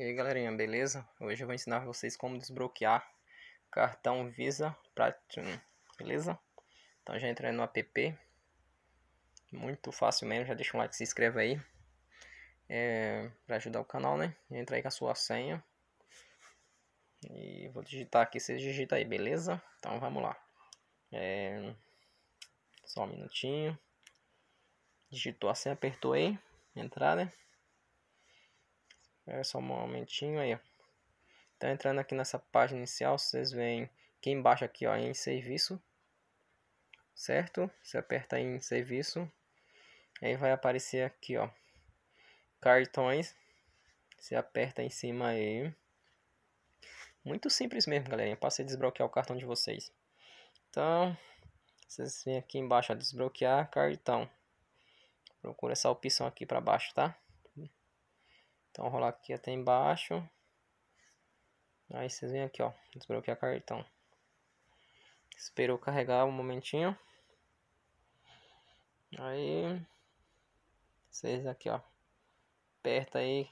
E aí galerinha, beleza? Hoje eu vou ensinar vocês como desbloquear cartão Visa Platinum, beleza? Então já entra no app, muito fácil mesmo, já deixa um like, se inscreve aí é, para ajudar o canal, né? Entra aí com a sua senha e vou digitar aqui, vocês digitam aí, beleza? Então vamos lá, é, só um minutinho, digitou a senha, apertou aí, entrar, né? É só um momentinho aí, ó. Então entrando aqui nessa página inicial, vocês veem aqui embaixo aqui, ó, em serviço. Certo? Você aperta aí em serviço. Aí vai aparecer aqui, ó. Cartões. Você aperta em cima aí. Muito simples mesmo, galerinha. Passei a desbloquear o cartão de vocês. Então, vocês vêm aqui embaixo, ó, desbloquear cartão. Procura essa opção aqui para baixo, tá? Então rolar aqui até embaixo. Aí vocês vêm aqui, ó, desbloquear cartão. Esperou carregar um momentinho. Aí vocês aqui, ó, aperta aí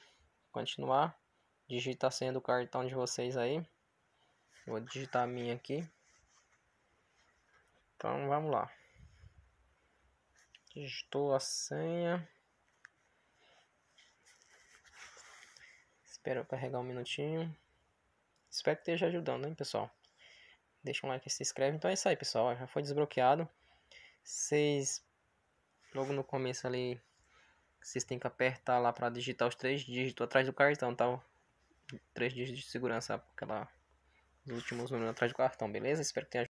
continuar, digita a senha do cartão de vocês aí. Vou digitar a minha aqui. Então vamos lá. Digitou a senha. espero carregar um minutinho. Espero que esteja ajudando, hein, pessoal? Deixa um like e se inscreve. Então é isso aí, pessoal. Já foi desbloqueado. Vocês, logo no começo ali, vocês têm que apertar lá para digitar os três dígitos atrás do cartão, tá? Três dígitos de segurança, aquela, os últimos números atrás do cartão, beleza? Espero que tenha ajudado.